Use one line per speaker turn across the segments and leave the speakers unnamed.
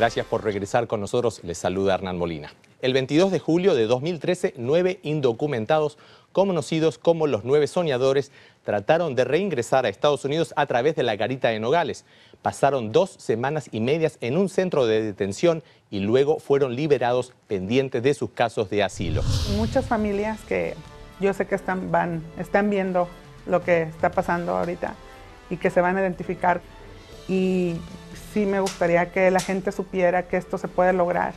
Gracias por regresar con nosotros. Les saluda Hernán Molina. El 22 de julio de 2013, nueve indocumentados, conocidos como los nueve soñadores, trataron de reingresar a Estados Unidos a través de la garita de Nogales. Pasaron dos semanas y medias en un centro de detención y luego fueron liberados pendientes de sus casos de asilo.
Muchas familias que yo sé que están, van, están viendo lo que está pasando ahorita y que se van a identificar. Y sí me gustaría que la gente supiera que esto se puede lograr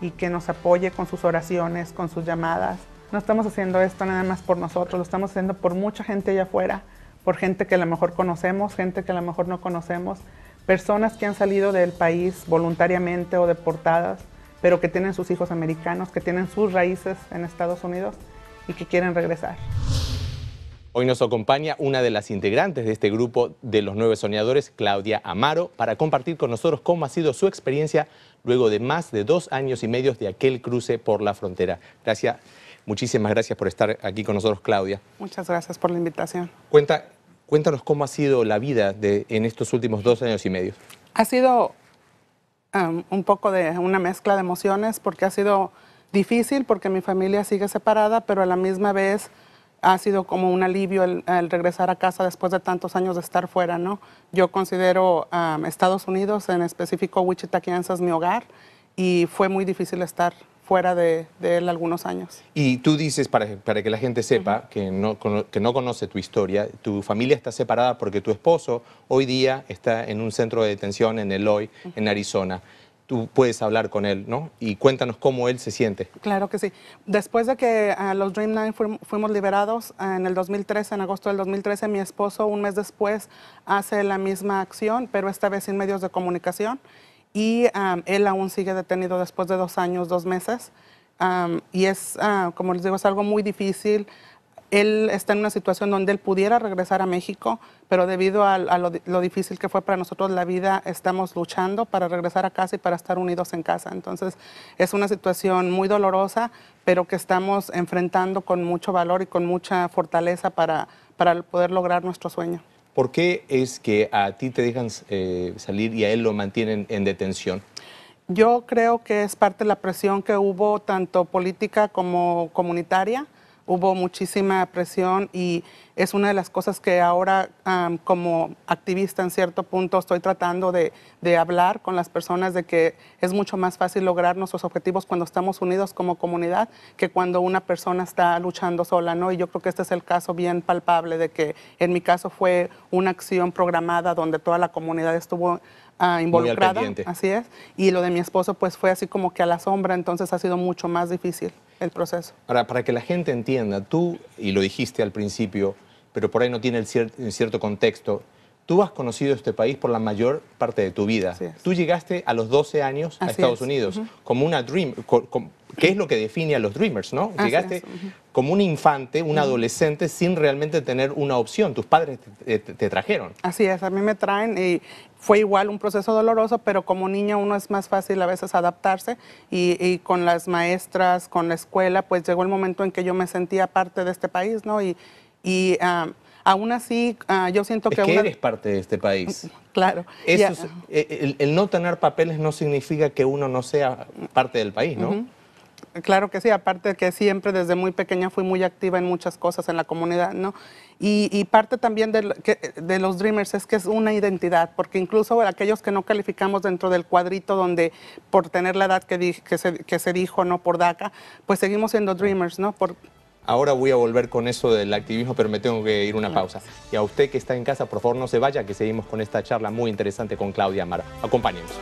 y que nos apoye con sus oraciones, con sus llamadas. No estamos haciendo esto nada más por nosotros, lo estamos haciendo por mucha gente allá afuera, por gente que a lo mejor conocemos, gente que a lo mejor no conocemos, personas que han salido del país voluntariamente o deportadas, pero que tienen sus hijos americanos, que tienen sus raíces en Estados Unidos y que quieren regresar.
Hoy nos acompaña una de las integrantes de este grupo de los nueve soñadores, Claudia Amaro, para compartir con nosotros cómo ha sido su experiencia luego de más de dos años y medio de aquel cruce por la frontera. Gracias, muchísimas gracias por estar aquí con nosotros, Claudia.
Muchas gracias por la invitación.
Cuenta, cuéntanos cómo ha sido la vida de, en estos últimos dos años y medio.
Ha sido um, un poco de una mezcla de emociones porque ha sido difícil porque mi familia sigue separada, pero a la misma vez ha sido como un alivio el, regresar a casa después de tantos años de estar fuera, ¿no? Yo considero Estados Unidos, en específico Wichita, Kansas, mi hogar, y fue muy difícil estar fuera de, él algunos años.
Y tú dices, para, que la gente sepa, que, no, que no conoce tu historia, tu familia está separada porque tu esposo hoy día está en un centro de detención en Eloy, en Arizona tú puedes hablar con él, ¿no? Y cuéntanos cómo él se siente.
Claro que sí. Después de que eh, los Dream Nine fuimos liberados eh, en el 2013, en agosto del 2013, mi esposo un mes después hace la misma acción, pero esta vez sin medios de comunicación. Y eh, él aún sigue detenido después de dos años, dos meses. y es, como les digo, es algo muy difícil él está en una situación donde él pudiera regresar a México, pero debido a, lo, difícil que fue para nosotros la vida, estamos luchando para regresar a casa y para estar unidos en casa. Entonces, es una situación muy dolorosa, pero que estamos enfrentando con mucho valor y con mucha fortaleza para, poder lograr nuestro sueño.
¿Por qué es que a ti te dejan eh, salir y a él lo mantienen en detención?
Yo creo que es parte de la presión que hubo tanto política como comunitaria hubo muchísima presión y es una de las cosas que ahora como activista en cierto punto estoy tratando de, hablar con las personas de que es mucho más fácil lograr nuestros objetivos cuando estamos unidos como comunidad que cuando una persona está luchando sola, ¿no? Y yo creo que este es el caso bien palpable de que en mi caso fue una acción programada donde toda la comunidad estuvo ah, involucrada. Así es. Y lo de mi esposo, pues fue así como que a la sombra, entonces ha sido mucho más difícil el proceso.
Ahora, para que la gente entienda, tú, y lo dijiste al principio, pero por ahí no tiene el cierto contexto, Tú has conocido este país por la mayor parte de tu vida. Tú llegaste a los 12 años a Estados Unidos como una dream, que es lo que define a los dreamers, ¿no? llegaste como un infante, un adolescente, sin realmente tener una opción. Tus padres te, trajeron.
Así es, a mí me traen y fue igual un proceso doloroso, pero como niña uno es más fácil a veces adaptarse y, con las maestras, con la escuela, pues llegó el momento en que yo me sentía parte de este país, ¿no? Y, y ah, aún así ah, yo siento que... Es que eres
parte de este país. Mm, mm, claro. Eh, el, no tener papeles no significa que uno no sea parte del país, ¿no?
Claro que sí, aparte que siempre desde muy pequeña fui muy activa en muchas cosas en la comunidad, ¿no? Y, parte también de, de, los Dreamers es que es una identidad, porque incluso aquellos que no calificamos dentro del cuadrito donde por tener la edad que, que, se, dijo, ¿no? Por DACA, pues seguimos siendo Dreamers, ¿no? Por,
Ahora voy a volver con eso del activismo, pero me tengo que ir una pausa. Y a usted que está en casa, por favor no se vaya, que seguimos con esta charla muy interesante con Claudia Amaro. Acompáñenos.